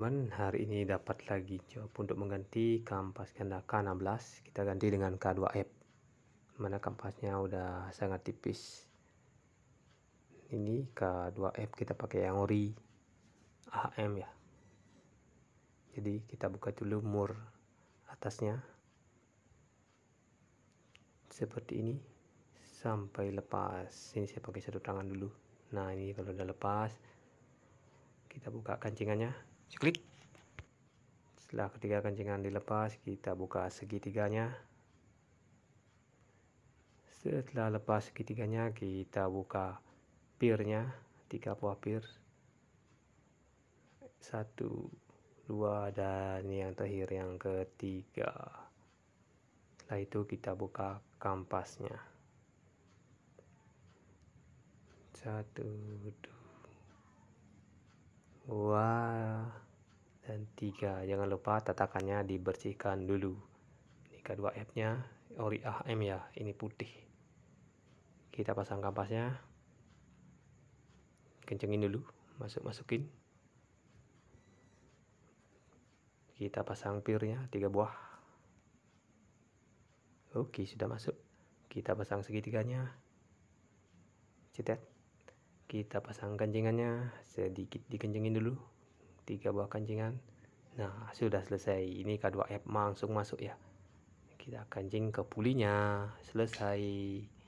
teman-teman hari ini dapat lagi job untuk mengganti kampas ganda K16 kita ganti dengan K2F mana kampasnya udah sangat tipis ini K2F kita pakai yang ori AM ya jadi kita buka dulu mur atasnya seperti ini sampai lepas ini saya pakai satu tangan dulu nah ini kalau udah lepas kita buka kancingannya klik setelah ketiga kancingan dilepas kita buka segitiganya setelah lepas segitiganya kita buka pirnya tiga buah pir satu dua dan yang terakhir yang ketiga setelah itu kita buka kampasnya satu dua 3. Jangan lupa tatakannya dibersihkan dulu. Ini kedua 2 f nya ori AM ya, ini putih. Kita pasang kampasnya. Kencengin dulu, masuk-masukin. Kita pasang pirnya 3 buah. Oke, sudah masuk. Kita pasang segitiganya. Cetet. Kita pasang kancingannya sedikit dikencengin dulu. tiga buah kancingan Nah, sudah selesai. Ini K2F langsung masuk ya. Kita kancing ke pulinya. Selesai.